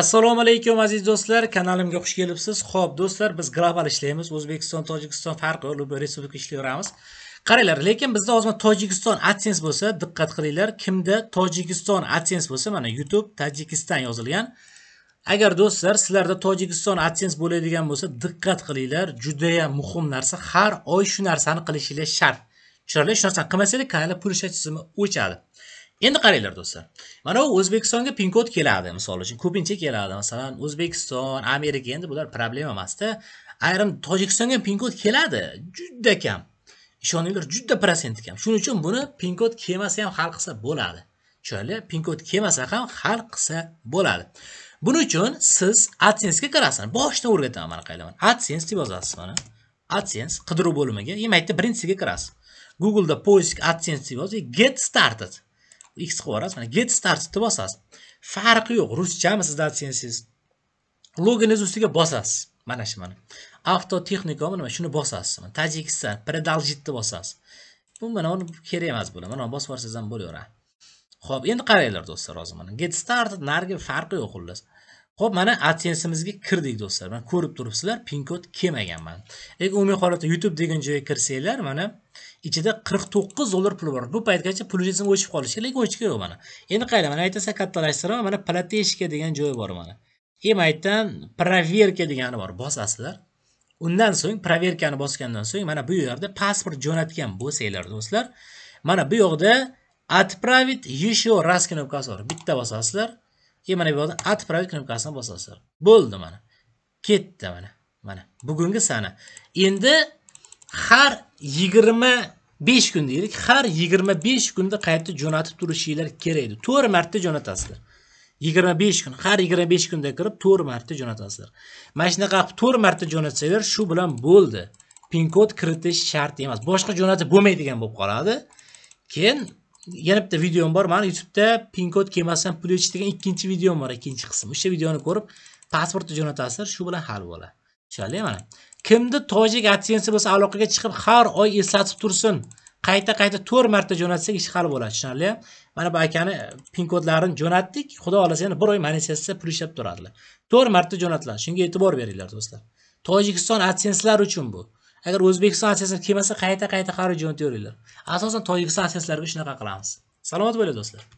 assalomu alaykum aziz do'stlar kanalimga xush kelibsiz xo'p do'stlar biz global ishlaymiz o'zbekiston tojikiston farqi respublika ishlayveramiz qaranglar lekin bizda hozir tojikiston adsense bo'lsa diqqat qilinglar kimda tojikiston adsense bo'lsa mana youtube tojikiston yozilgan agar do'stlar sizlarda tojikiston adsense bo'ladigan bo'lsa diqqat qilinglar judayam muhim narsa har oy shu narsani qilishinglar shart tushunarli shu narsani qilmasanglar kanalda pul ishlash tizimi o'chadi endi qaranglar do'stlar mana bu o'zbekistonga pin kod keladi misol uchun ko'pincha keladi masalan o'zbekiston amerika endi bular problema emasda ayrim tojikistonga pin kod keladi juda kam ishoninglar juda protsenti kam shuning uchun buni pin kod kelmasa ham hal qilsa bo'ladi tushunarli pin kod kelmasa ham hal qilsa bo'ladi buning uchun siz ga kirasiz boshidan o'rgataman mana qaranglar adsense deb yozasiz mana adsense qidiruv bo'limiga yemaydi, birinchisiga kirasiz googleda poisk adsense deb yozing get started x qilib yuborasiz mana get start deb bosasiz farqi yo'q ruschami sizni litsenziyangiz loginingizni ustiga bosasiz mana shu mana texnikami nima shuni bosasiz продолжить deb bosasiz bu mana uni kerak emas bular mana bosib yuborsangiz ham bo'laveradi ho'p endi qaranglar do'stlar hozir mana get start narigi farqi yo'q xullas Xo'p, mana AdSense'imizga kirdik do'stlar. Mana ko'rib turibsizlar, pin kod kelmagan mana Lekin umumiy holatda YouTube degan joyga kirsanglar, mana ichida 49 dollar pul bor. Bu paytgacha pulingizni o'chib qolishi, lekin o'chib yo'q mana. Endi qayla, mana aytasa kattalashtiraman, mana plateshka degan joyi bor mana. Emaytdan proverka degani bor, bosasizlar. Undan so'ng proverkani bosgandan so'ng mana bu yerda pasport jo'natgan bo'lsanglar do'stlar, mana bu yoqda Отправить еще раз knopkasi bor. Bitta bosasizlar. keyin mana bu yoqdan отправить knopkasini bosasizlar bo'ldi mana ketdi mana mana bugungi sana endi har yigirma besh kun deylik har yigirma besh kunda qayta jo'natib turishinglar kerak edi to'rt marta jo'natasizlar yigirma besh kun har yigirma besh kunda kirib to'rt marta jo'natasizlar mana shunaqa qilib to'rt marta jo'natsanglar shu bilan bo'ldi pin kod kiritish shart emas boshqa jo'natib bo'lmaydigan bo'lib qoladi keyin yana bitta videom bor mani youtubeda pin kod kelmasdan pul yechish degan ikkinchi videom bor ikkinchi qism o'sha videoni ko'rib pasportni jo'natasizlar shu bilan hal bo'ladi tushunarli mana kimni tojik adsensi bo'lsa aloqaga chiqib har oy eslatib tursin qayta qayta to'rt marta jo'natsak ish hal bo'ladi tushunarli mana bu akani pin kodlarini jo'natdik xudo xohlasa yana bir oy monetizatsiya pul ishlab turadilar to'rt marta jo'natiladi shunga e'tibor beringlar do'stlar tojikiston adsenslar uchun bu agar o'zbekiston aksiyasi kelmasa qayta qayta qarab jo'nataveringlar asosan tojikiston aksiyalariga shunaqa qilamiz salomat bo'ling do'stlar